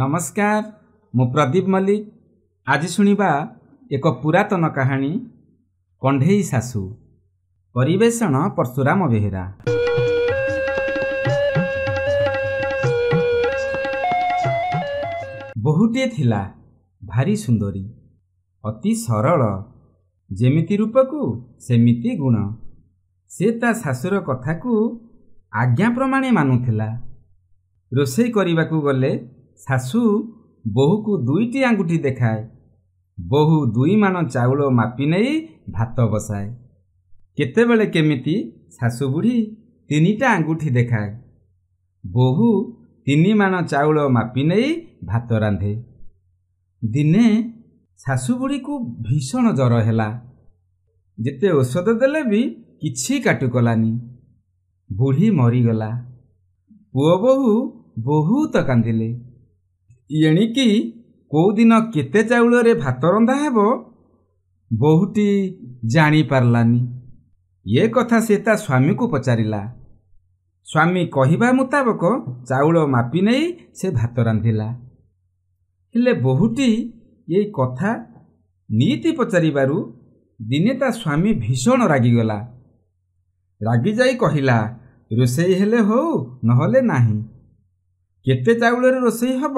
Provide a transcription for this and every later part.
ନମସ୍କାର ମୁଁ ପ୍ରଦୀପ ମଲ୍ଲିକ ଆଜି ଶୁଣିବା ଏକ ପୁରାତନ କାହାଣୀ କଣ୍ଢେଇ ଶାଶୁ ପରିବେଷଣ ପର୍ଶୁରାମ ବେହେରା ବହୁଟିଏ ଥିଲା ଭାରି ସୁନ୍ଦରୀ ଅତି ସରଳ ଯେମିତି ରୂପକୁ ସେମିତି ଗୁଣ ସେ ତା ଶାଶୁର କଥାକୁ ଆଜ୍ଞା ପ୍ରମାଣେ ମାନୁଥିଲା ରୋଷେଇ କରିବାକୁ ଗଲେ ଶାଶୁ ବୋହୂକୁ ଦୁଇଟି ଆଙ୍ଗୁଠି ଦେଖାଏ ବୋହୂ ଦୁଇମାଣ ଚାଉଳ ମାପି ନେଇ ଭାତ ବସାଏ କେତେବେଳେ କେମିତି ଶାଶୁ ବୁଢ଼ୀ ତିନିଟା ଆଙ୍ଗୁଠି ଦେଖାଏ ବୋହୂ ତିନିମାଣ ଚାଉଳ ମାପି ନେଇ ଭାତ ରାନ୍ଧେ ଦିନେ ଶାଶୁ ବୁଢ଼ୀକୁ ଭୀଷଣ ଜ୍ୱର ହେଲା ଯେତେ ଔଷଧ ଦେଲେ ବି କିଛି କାଟୁକଲାନି ବୁଢ଼ୀ ମରିଗଲା ପୁଅ ବୋହୂ ବହୁତ କାନ୍ଦିଲେ ଏଣିକି କେଉଁଦିନ କେତେ ଚାଉଳରେ ଭାତ ରନ୍ଧା ହେବ ବୋହୁଟି ଜାଣିପାରିଲାନି ଏ କଥା ସେ ତା ସ୍ୱାମୀକୁ ପଚାରିଲା ସ୍ୱାମୀ କହିବା ମୁତାବକ ଚାଉଳ ମାପି ନେଇ ସେ ଭାତ ରାନ୍ଧିଲା ହେଲେ ବୋହୁଟି ଏଇ କଥା ନୀତି ପଚାରିବାରୁ ଦିନେ ତା ସ୍ୱାମୀ ଭୀଷଣ ରାଗିଗଲା ରାଗିଯାଇ କହିଲା ରୋଷେଇ ହେଲେ ହଉ ନହେଲେ ନାହିଁ କେତେ ଚାଉଳରେ ରୋଷେଇ ହେବ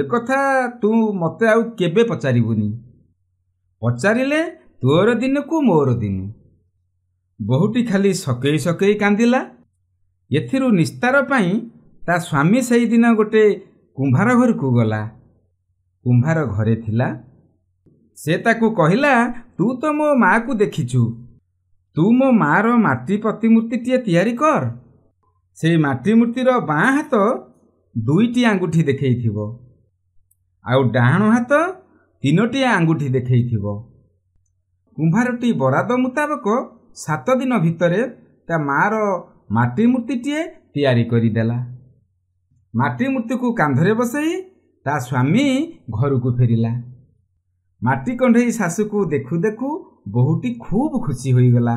ଏ କଥା ତୁ ମୋତେ ଆଉ କେବେ ପଚାରିବୁନି ପଚାରିଲେ ତୋର ଦିନକୁ ମୋର ଦିନ ବୋହୂଟି ଖାଲି ସକେଇ ସକେଇ କାନ୍ଦିଲା ଏଥିରୁ ନିସ୍ତାର ପାଇଁ ତା ସ୍ୱାମୀ ସେହିଦିନ ଗୋଟିଏ କୁମ୍ଭାର ଘରକୁ ଗଲା କୁମ୍ଭାର ଘରେ ଥିଲା ସେ ତାକୁ କହିଲା ତୁ ତ ମୋ ମା'କୁ ଦେଖିଛୁ ତୁ ମୋ ମା'ର ମାଟି ପ୍ରତିମୂର୍ତ୍ତିଟିଏ ତିଆରି କର ସେଇ ମାଟିମୂର୍ତ୍ତିର ବାଁ ହାତ ଦୁଇଟି ଆଙ୍ଗୁଠି ଦେଖେଇଥିବ ଆଉ ଡାହାଣ ହାତ ତିନୋଟି ଆଙ୍ଗୁଠି ଦେଖେଇଥିବ କୁମ୍ଭାରଟି ବରାଦ ମୁତାବକ ସାତ ଦିନ ଭିତରେ ତା ମାଆର ମାଟିମୂର୍ତ୍ତିଟିଏ ତିଆରି କରିଦେଲା ମାଟିମୂର୍ତ୍ତିକୁ କାନ୍ଧରେ ବସେଇ ତା ସ୍ୱାମୀ ଘରକୁ ଫେରିଲା ମାଟି କଣ୍ଢେଇ ଶାଶୁକୁ ଦେଖୁ ଦେଖୁ ବୋହୁଟି ଖୁବ୍ ଖୁସି ହୋଇଗଲା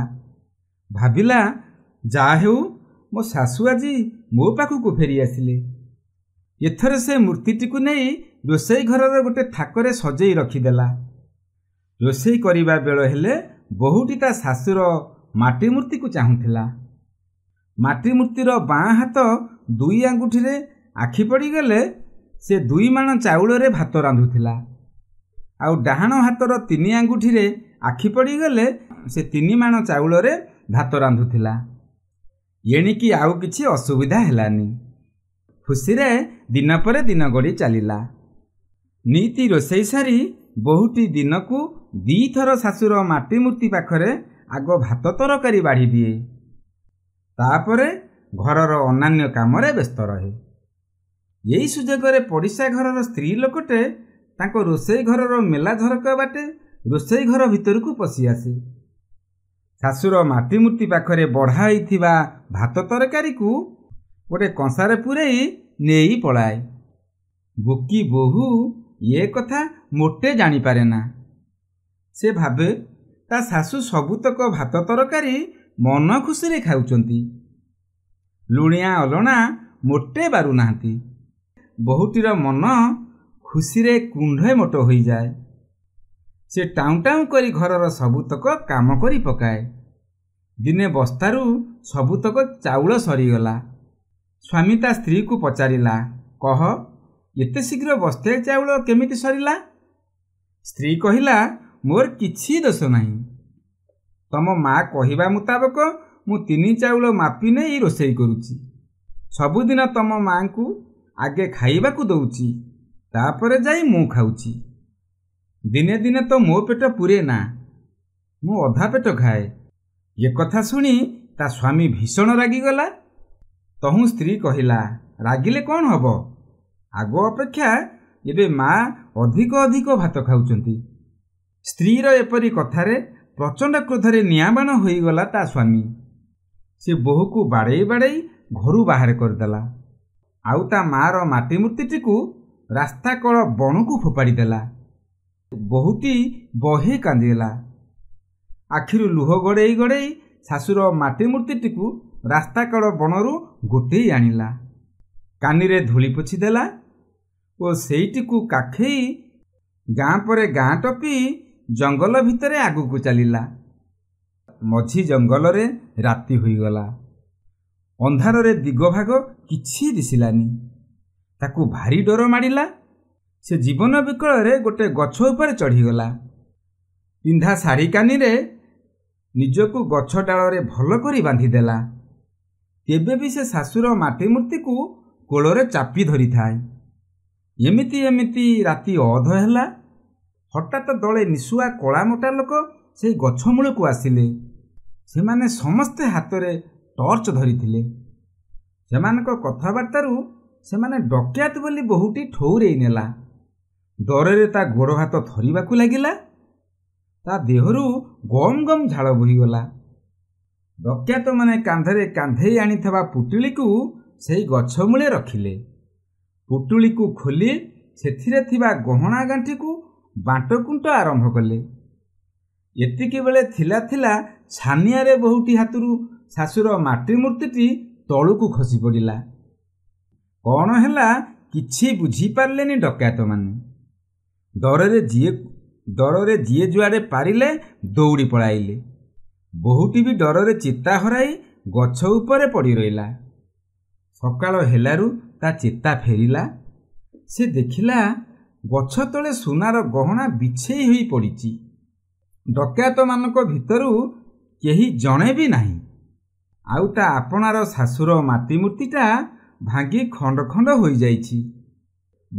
ଭାବିଲା ଯାହା ହେଉ ମୋ ଶାଶୁ ଆଜି ମୋ ପାଖକୁ ଫେରିଆସିଲେ ଏଥର ସେ ମୂର୍ତ୍ତିଟିକୁ ନେଇ ରୋଷେଇ ଘରର ଗୋଟେ ଥାକରେ ସଜେଇ ରଖିଦେଲା ରୋଷେଇ କରିବା ବେଳ ହେଲେ ବହୁଟି ତା ଶାଶୁର ମାଟିମୂର୍ତ୍ତିକୁ ଚାହୁଁଥିଲା ମାଟିମୂର୍ତ୍ତିର ବାଁ ହାତ ଦୁଇ ଆଙ୍ଗୁଠିରେ ଆଖି ପଡ଼ିଗଲେ ସେ ଦୁଇ ମାଣ ଚାଉଳରେ ଭାତ ରାନ୍ଧୁଥିଲା ଆଉ ଡାହାଣ ହାତର ତିନି ଆଙ୍ଗୁଠିରେ ଆଖି ପଡ଼ିଗଲେ ସେ ତିନି ମାଣ ଚାଉଳରେ ଭାତ ରାନ୍ଧୁଥିଲା ଏଣିକି ଆଉ କିଛି ଅସୁବିଧା ହେଲାନି ଖୁସିରେ ଦିନ ପରେ ଦିନ ଗଡ଼ି ଚାଲିଲା ନୀତି ରୋଷେଇ ସାରି ବୋହୁଟି ଦିନକୁ ଦୁଇଥର ଶାଶୁର ମାଟିମୂର୍ତ୍ତି ପାଖରେ ଆଗ ଭାତ ତରକାରୀ ବାଢ଼ି ଦିଏ ତାପରେ ଘରର ଅନ୍ୟାନ୍ୟ କାମରେ ବ୍ୟସ୍ତ ରହେ ଏହି ସୁଯୋଗରେ ପଡ଼ିଶା ଘରର ସ୍ତ୍ରୀ ଲୋକଟେ ତାଙ୍କ ରୋଷେଇ ଘରର ମେଲା ଝରକ ବାଟେ ରୋଷେଇ ଘର ଭିତରକୁ ପଶିଆସେ ଶାଶୁର ମାଟିମୂର୍ତ୍ତି ପାଖରେ ବଢ଼ା ହୋଇଥିବା ଭାତ ତରକାରୀକୁ ଗୋଟିଏ କଂସାରେ ପୁରେଇ ନେଇ ପଳାଏ ବୋକି ବୋହୂ ଏ କଥା ମୋଟେ ଜାଣିପାରେ ନା ସେ ଭାବେ ତା ଶାଶୁ ସବୁତକ ଭାତ ତରକାରୀ ମନ ଖୁସିରେ ଖାଉଛନ୍ତି ଲୁଣିଆ ଅଲଣା ମୋଟେ ବାରୁନାହାନ୍ତି ବୋହୁଟିର ମନ ଖୁସିରେ କୁଣ୍ଢେ ମୋଟ ହୋଇଯାଏ ସେ ଟାଉଁ ଟାଉଁ କରି ଘରର ସବୁତକ କାମ କରି ପକାଏ ଦିନେ ବସ୍ତାରୁ ସବୁତକ ଚାଉଳ ସରିଗଲା ସ୍ୱାମୀ ତା ସ୍ତ୍ରୀକୁ ପଚାରିଲା କହ ଏତେ ଶୀଘ୍ର ବସ୍ତାଏ ଚାଉଳ କେମିତି ସରିଲା ସ୍ତ୍ରୀ କହିଲା ମୋର କିଛି ଦୋଷ ନାହିଁ ତମ ମା କହିବା ମୁତାବକ ମୁଁ ତିନି ଚାଉଳ ମାପି ନେଇ ରୋଷେଇ କରୁଛି ସବୁଦିନ ତମ ମାଆଙ୍କୁ ଆଗେ ଖାଇବାକୁ ଦେଉଛି ତାପରେ ଯାଇ ମୁଁ ଖାଉଛି ଦିନେ ଦିନେ ତ ମୋ ପେଟ ପୁରେ ନା ମୁଁ ଅଧା ପେଟ ଖାଏ ଏ କଥା ଶୁଣି ତା ସ୍ୱାମୀ ଭୀଷଣ ରାଗିଗଲା ତହୁଁ ସ୍ତ୍ରୀ କହିଲା ରାଗିଲେ କ'ଣ ହେବ ଆଗ ଅପେକ୍ଷା ଏବେ ମା ଅଧିକ ଅଧିକ ଭାତ ଖାଉଛନ୍ତି ସ୍ତ୍ରୀର ଏପରି କଥାରେ ପ୍ରଚଣ୍ଡ କ୍ରୋଧରେ ନିଆଁବାଣ ହୋଇଗଲା ତା ସ୍ୱାମୀ ସେ ବୋହୂକୁ ବାଡ଼େଇ ବାଡ଼େଇ ଘରୁ ବାହାର କରିଦେଲା ଆଉ ତା ମାଆର ମାଟିମୂର୍ତ୍ତିଟିକୁ ରାସ୍ତା କଳ ବଣକୁ ଦେଲା ବହୁତି ବହି କାନ୍ଦିଗଲା ଆଖିରୁ ଲୁହ ଗଡ଼େଇ ଗଡ଼େଇ ଶାଶୁର ମାଟିମୂର୍ତ୍ତିଟିକୁ ରାସ୍ତା କଳ ବଣରୁ ଗୋଟେଇ ଆଣିଲା କାନିରେ ଧୂଳି ପୋଛି ଦେଲା ଓ ସେଇଟିକୁ କାଖେଇ ଗାଁ ପରେ ଗାଁ ଟପି ଜଙ୍ଗଲ ଭିତରେ ଆଗକୁ ଚାଲିଲା ମଝି ଜଙ୍ଗଲରେ ରାତି ହୋଇଗଲା ଅନ୍ଧାରରେ ଦିଗ ଭାଗ କିଛି ଦିଶିଲାନି ତାକୁ ଭାରି ଡର ମାଡ଼ିଲା ସେ ଜୀବନ ବିକଳରେ ଗୋଟିଏ ଗଛ ଉପରେ ଚଢ଼ିଗଲା ପିନ୍ଧା ଶାଢ଼ୀ କାନିରେ ନିଜକୁ ଗଛ ଡାଳରେ ଭଲ କରି ବାନ୍ଧିଦେଲା ତେବେ ବି ସେ ଶାଶୁର ମାଟି ମୂର୍ତ୍ତିକୁ କୋଳରେ ଚାପି ଧରିଥାଏ ଏମିତି ଏମିତି ରାତି ଅଧ ହେଲା ହଠାତ୍ ଦଳେ ନିଶୁଆ କଳା ମୋଟା ଲୋକ ସେହି ଗଛ ମୂଳକୁ ଆସିଲେ ସେମାନେ ସମସ୍ତେ ହାତରେ ଟର୍ଚ୍ଚ ଧରିଥିଲେ ସେମାନଙ୍କ କଥାବାର୍ତ୍ତାରୁ ସେମାନେ ଡକ୍ୟାତ ବୋଲି ବହୁଟି ଠଉରେଇ ନେଲା ଦରରେ ତା ଗୋଡ଼ ହାତ ଥରିବାକୁ ଲାଗିଲା ତା ଦେହରୁ ଗମ ଗମ ଝାଳ ବୋହିଗଲା ଡକ୍ୟାତମାନେ କାନ୍ଧରେ କାନ୍ଧେଇ ଆଣିଥିବା ପୁଟିଳିକୁ ସେହି ଗଛ ମୂଳେ ରଖିଲେ ପୁଟୁଳିକୁ ଖୋଲି ସେଥିରେ ଥିବା ଗହଣା ଗାଣ୍ଠିକୁ ବାଟକୁଣ୍ଟ ଆରମ୍ଭ କଲେ ଏତିକିବେଳେ ଥିଲା ଥିଲା ଛାନିଆରେ ବୋହୁଟି ହାତରୁ ଶାଶୁର ମାଟିମୂର୍ତ୍ତିଟି ତଳକୁ ଖସି ପଡ଼ିଲା କ'ଣ ହେଲା କିଛି ବୁଝିପାରିଲେନି ଡକାୟତମାନେ ଡରରେ ଯିଏ ଡରରେ ଯିଏ ଯୁଆଡ଼େ ପାରିଲେ ଦୌଡ଼ି ପଳାଇଲେ ବୋହୁଟି ବି ଡରରେ ଚିତା ହରାଇ ଗଛ ଉପରେ ପଡ଼ି ରହିଲା ସକାଳ ହେଲାରୁ ତା ଚେତା ଫେରିଲା ସେ ଦେଖିଲା ଗଛ ତଳେ ସୁନାର ଗହଣା ବିଛେଇ ହୋଇ ପଡ଼ିଛି ଡକାୟତମାନଙ୍କ ଭିତରୁ କେହି ଜଣେ ବି ନାହିଁ ଆଉ ତା ଆପଣାର ଶାଶୁର ମାତିମୂର୍ତ୍ତିଟା ଭାଙ୍ଗି ଖଣ୍ଡ ଖଣ୍ଡ ହୋଇଯାଇଛି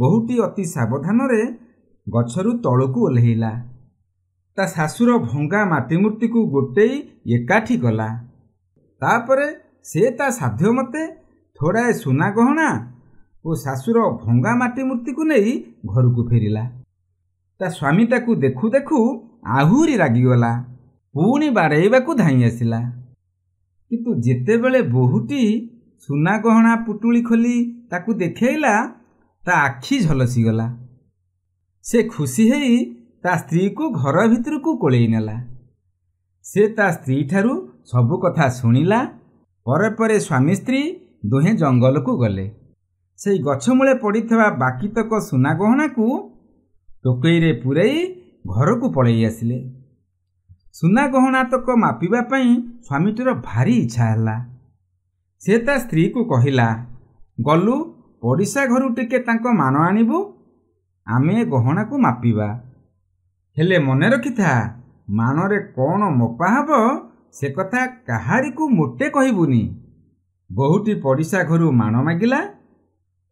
ବୋହୂଟି ଅତି ସାବଧାନରେ ଗଛରୁ ତଳକୁ ଓହ୍ଲାଇଲା ତା ଶାଶୁର ଭଙ୍ଗା ମାତିମୂର୍ତ୍ତିକୁ ଗୋଟେଇ ଏକାଠି କଲା ତାପରେ ସେ ତା ସାଧ୍ୟ ମତେ ଥୋଡ଼ାଏ ସୁନା ଗହଣା ଓ ଶାଶୁର ଭଙ୍ଗା ମାଟି ମୂର୍ତ୍ତିକୁ ନେଇ ଘରକୁ ଫେରିଲା ତା ସ୍ୱାମୀ ତାକୁ ଦେଖୁ ଦେଖୁ ଆହୁରି ରାଗିଗଲା ପୁଣି ବାଡ଼େଇବାକୁ ଧାଇଁ ଆସିଲା କିନ୍ତୁ ଯେତେବେଳେ ବୋହୂଟି ସୁନା ଗହଣା ପୁଟୁଳି ଖୋଲି ତାକୁ ଦେଖେଇଲା ତା ଆଖି ଝଲସିଗଲା ସେ ଖୁସି ହେଇ ତା ସ୍ତ୍ରୀକୁ ଘର ଭିତରକୁ କୋଳେଇ ନେଲା ସେ ତା ସ୍ତ୍ରୀ ଠାରୁ ସବୁ କଥା ଶୁଣିଲା ପରେ ପରେ ସ୍ୱାମୀ ସ୍ତ୍ରୀ ଦୁହେଁ ଜଙ୍ଗଲକୁ ଗଲେ ସେହି ଗଛମୂଳେ ପଡ଼ିଥିବା ବାକିତକ ସୁନା ଗହଣାକୁ ଟୋକେଇରେ ପୁରେଇ ଘରକୁ ପଳେଇ ଆସିଲେ ସୁନା ତକ ମାପିବା ପାଇଁ ସ୍ୱାମୀଟିର ଭାରି ଇଚ୍ଛା ହେଲା ସେ ତା ସ୍ତ୍ରୀକୁ କହିଲା ଗଲୁ ପଡ଼ିଶା ଘରୁ ଟିକେ ତାଙ୍କ ମାନ ଆଣିବୁ ଆମେ ଗହଣାକୁ ମାପିବା ହେଲେ ମନେ ରଖିଥା ମାନରେ କ'ଣ ମପା ହେବ ସେ କଥା କାହାରିକୁ ମୋଟେ କହିବୁନି ବୋହୁଟି ପଡ଼ିଶା ଘରୁ ମାଣ ମାଗିଲା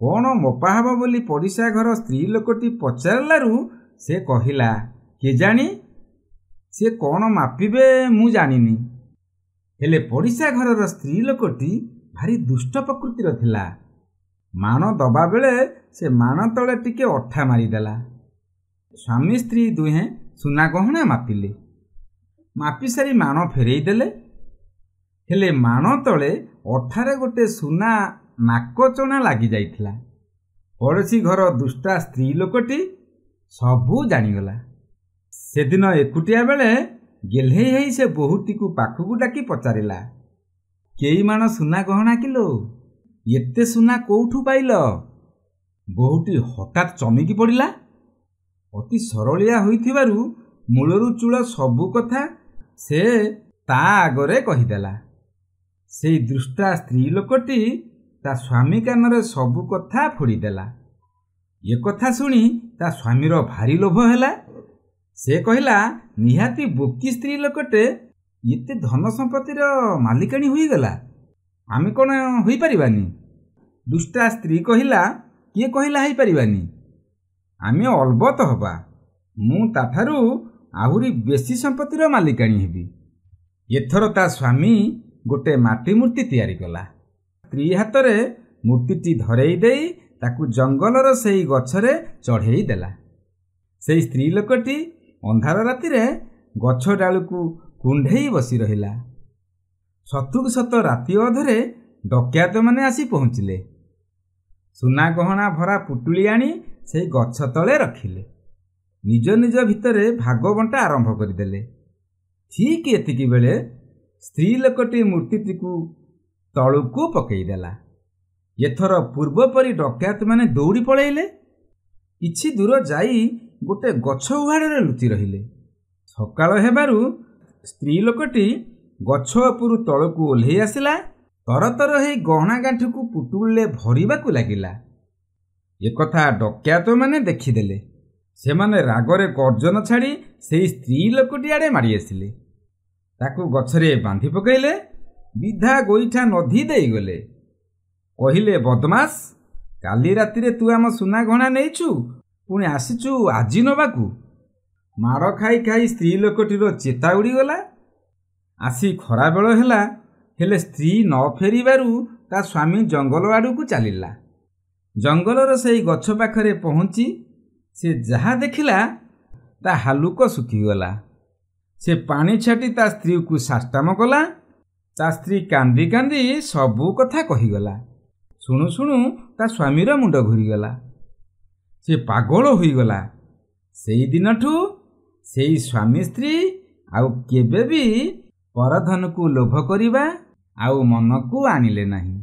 କ'ଣ ମପା ହେବ ବୋଲି ପଡ଼ିଶା ଘର ସ୍ତ୍ରୀ ଲୋକଟି ପଚାରିଲାରୁ ସେ କହିଲା କେଜାଣି ସେ କ'ଣ ମାପିବେ ମୁଁ ଜାଣିନି ହେଲେ ପଡ଼ିଶା ଘରର ସ୍ତ୍ରୀ ଲୋକଟି ଭାରି ଦୁଷ୍ଟ ପ୍ରକୃତିର ଥିଲା ମାଣ ଦେବାବେଳେ ସେ ମାଣ ତଳେ ଟିକେ ଅଠା ମାରିଦେଲା ସ୍ୱାମୀ ସ୍ତ୍ରୀ ଦୁହେଁ ସୁନା ଗହଣା ମାପିଲେ ମାପିସାରି ମାଣ ଫେରେଇ ଦେଲେ ହେଲେ ମାଣ ତଳେ ଅଠାରେ ଗୋଟିଏ ସୁନା ନାକଚଣା ଲାଗିଯାଇଥିଲା ପଡ଼ୋଶୀ ଘର ଦୁଷ୍ଟା ସ୍ତ୍ରୀ ଲୋକଟି ସବୁ ଜାଣିଗଲା ସେଦିନ ଏକୁଟିଆ ବେଳେ ଗେହ୍ଲେଇ ହେଇ ସେ ବୋହୂଟିକୁ ପାଖକୁ ଡାକି ପଚାରିଲା କେଇ ମାଣ ସୁନା ଗହଣା କିଲୋ ଏତେ ସୁନା କେଉଁଠୁ ପାଇଲ ବୋହୂଟି ହଠାତ୍ ଚମିକି ପଡ଼ିଲା ଅତି ସରଳିଆ ହୋଇଥିବାରୁ ମୂଳରୁ ଚୂଳ ସବୁ କଥା ସେ ତା ଆଗରେ କହିଦେଲା ସେଇ ଦୃଷ୍ଟା ସ୍ତ୍ରୀ ଲୋକଟି ତା ସ୍ୱାମୀ କାନରେ ସବୁ କଥା ଫୋଡ଼ିଦେଲା ଏକଥା ଶୁଣି ତା ସ୍ୱାମୀର ଭାରି ଲୋଭ ହେଲା ସେ କହିଲା ନିହାତି ବୋକି ସ୍ତ୍ରୀ ଲୋକଟେ ଏତେ ଧନ ସମ୍ପତ୍ତିର ମାଲିକାଣୀ ହୋଇଗଲା ଆମେ କ'ଣ ହୋଇପାରିବାନି ଦୁଷ୍ଟା ସ୍ତ୍ରୀ କହିଲା କିଏ କହିଲା ହୋଇପାରିବାନି ଆମେ ଅଲବତ ହେବା ମୁଁ ତାଠାରୁ ଆହୁରି ବେଶୀ ସମ୍ପତ୍ତିର ମାଲିକାଣୀ ହେବି ଏଥର ତା ସ୍ୱାମୀ ଗୋଟିଏ ମାଟି ମୂର୍ତ୍ତି ତିଆରି କଲା ସ୍ତ୍ରୀ ହାତରେ ମୂର୍ତ୍ତିଟି ଧରେଇ ଦେଇ ତାକୁ ଜଙ୍ଗଲର ସେହି ଗଛରେ ଚଢ଼େଇ ଦେଲା ସେହି ସ୍ତ୍ରୀ ଲୋକଟି ଅନ୍ଧାର ରାତିରେ ଗଛ ଡାଳୁକୁ କୁଣ୍ଢେଇ ବସି ରହିଲା ସତକୁ ସତ ରାତି ଅଧରେ ଡକାୟତମାନେ ଆସି ପହଞ୍ଚିଲେ ସୁନା ଗହଣା ଭରା ପୁଟୁଳି ଆଣି ସେହି ଗଛ ତଳେ ରଖିଲେ ନିଜ ନିଜ ଭିତରେ ଭାଗବଣ୍ଟା ଆରମ୍ଭ କରିଦେଲେ ଠିକ୍ ଏତିକି ବେଳେ ସ୍ତ୍ରୀ ଲୋକଟି ମୂର୍ତ୍ତିଟିକୁ ତଳକୁ ପକାଇଦେଲା ଏଥର ପୂର୍ବପରି ଡକାୟତମାନେ ଦୌଡ଼ି ପଳାଇଲେ କିଛି ଦୂର ଯାଇ ଗୋଟିଏ ଗଛ ଉହାଡ଼ରେ ଲୁଚି ରହିଲେ ସକାଳ ହେବାରୁ ସ୍ତ୍ରୀ ଲୋକଟି ଗଛ ଉପରୁ ତଳକୁ ଓହ୍ଲାଇ ଆସିଲା ତରତର ହେଇ ଗହଣାଗାଣ୍ଠିକୁ ପୁଟୁଳିଲେ ଭରିବାକୁ ଲାଗିଲା ଏକଥା ଡକାୟତମାନେ ଦେଖିଦେଲେ ସେମାନେ ରାଗରେ ଗର୍ଜନ ଛାଡ଼ି ସେହି ସ୍ତ୍ରୀ ଲୋକଟି ଆଡ଼େ ମାରି ତାକୁ ଗଛରେ ବାନ୍ଧି ପକାଇଲେ ବିଧା ଗୋଇଠା ନଧି ଦେଇଗଲେ କହିଲେ ବଦମାସ କାଲି ରାତିରେ ତୁ ଆମ ସୁନାଘଣା ନେଇଛୁ ପୁଣି ଆସିଛୁ ଆଜି ନେବାକୁ ମାଡ଼ ଖାଇ ଖାଇ ସ୍ତ୍ରୀ ଲୋକଟିର ଚେତା ଉଡ଼ିଗଲା ଆସି ଖରାବେଳ ହେଲା ହେଲେ ସ୍ତ୍ରୀ ନ ଫେରିବାରୁ ତା ସ୍ୱାମୀ ଜଙ୍ଗଲ ଆଡ଼କୁ ଚାଲିଲା ଜଙ୍ଗଲର ସେଇ ଗଛ ପାଖରେ ପହଞ୍ଚି ସେ ଯାହା ଦେଖିଲା ତା ହାଲୁକ ଶୁଖିଗଲା ସେ ପାଣି ଛାଟି ତା ସ୍ତ୍ରୀକୁ ସାଷ୍ଟାମ କଲା ତା ସ୍ତ୍ରୀ କାନ୍ଦି କାନ୍ଦି ସବୁ କଥା କହିଗଲା ଶୁଣୁ ଶୁଣୁ ତା ସ୍ୱାମୀର ମୁଣ୍ଡ ଘୁରିଗଲା ସେ ପାଗଳ ହୋଇଗଲା ସେଇଦିନଠୁ ସେଇ ସ୍ୱାମୀ ସ୍ତ୍ରୀ ଆଉ କେବେ ବି ପରଧନକୁ ଲୋଭ କରିବା ଆଉ ମନକୁ ଆଣିଲେ ନାହିଁ